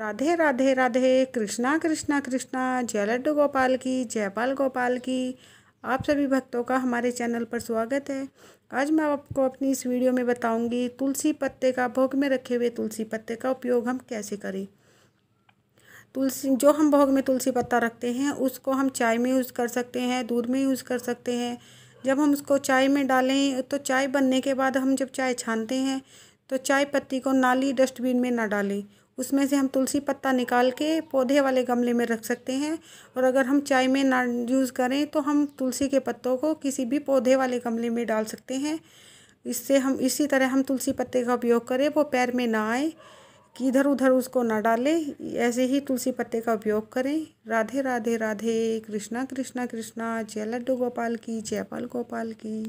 राधे राधे राधे कृष्णा कृष्णा कृष्णा जय लड्डू गोपाल की जयपाल गोपाल की आप सभी भक्तों का हमारे चैनल पर स्वागत है आज मैं आपको अपनी इस वीडियो में बताऊंगी तुलसी पत्ते का भोग में रखे हुए तुलसी पत्ते का उपयोग हम कैसे करें तुलसी जो हम भोग में तुलसी पत्ता रखते हैं उसको हम चाय में यूज़ कर सकते हैं दूध में यूज़ कर सकते हैं जब हम उसको चाय में डालें तो चाय बनने के बाद हम जब चाय छानते हैं तो चाय पत्ती को नाली डस्टबिन में ना डालें उसमें से हम तुलसी पत्ता निकाल के पौधे वाले गमले में रख सकते हैं और अगर हम चाय में ना यूज़ करें तो हम तुलसी के पत्तों को किसी भी पौधे वाले गमले में डाल सकते हैं इससे हम इसी तरह हम तुलसी पत्ते का उपयोग करें वो पैर में ना आए कि इधर उधर उसको ना डालें ऐसे ही तुलसी पत्ते का उपयोग करें राधे राधे राधे कृष्णा कृष्णा कृष्णा जय लड्डू गोपाल की जयपाल गोपाल की